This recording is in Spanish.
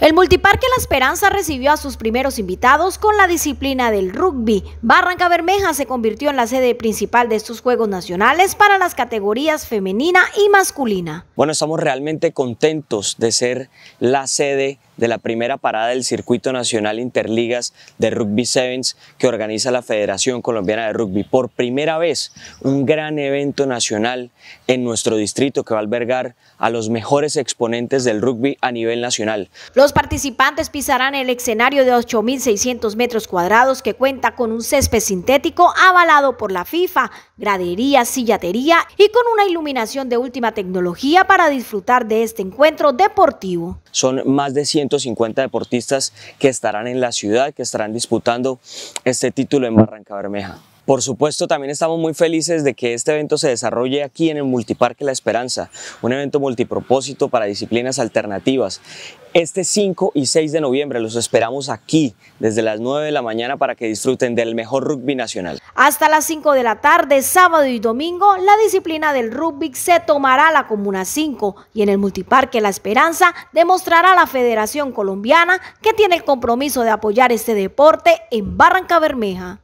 El Multiparque La Esperanza recibió a sus primeros invitados con la disciplina del rugby. Barranca Bermeja se convirtió en la sede principal de estos Juegos Nacionales para las categorías femenina y masculina. Bueno, estamos realmente contentos de ser la sede de la primera parada del Circuito Nacional Interligas de Rugby Sevens que organiza la Federación Colombiana de Rugby. Por primera vez, un gran evento nacional en nuestro distrito que va a albergar a los mejores exponentes del rugby a nivel nacional. Los participantes pisarán el escenario de 8.600 metros cuadrados que cuenta con un césped sintético avalado por la FIFA, gradería, sillatería y con una iluminación de última tecnología para disfrutar de este encuentro deportivo. Son más de 150 deportistas que estarán en la ciudad, que estarán disputando este título en Barranca Bermeja. Por supuesto, también estamos muy felices de que este evento se desarrolle aquí en el Multiparque La Esperanza, un evento multipropósito para disciplinas alternativas. Este 5 y 6 de noviembre los esperamos aquí desde las 9 de la mañana para que disfruten del mejor rugby nacional. Hasta las 5 de la tarde, sábado y domingo, la disciplina del rugby se tomará la Comuna 5 y en el Multiparque La Esperanza demostrará a la Federación Colombiana que tiene el compromiso de apoyar este deporte en Barranca Bermeja.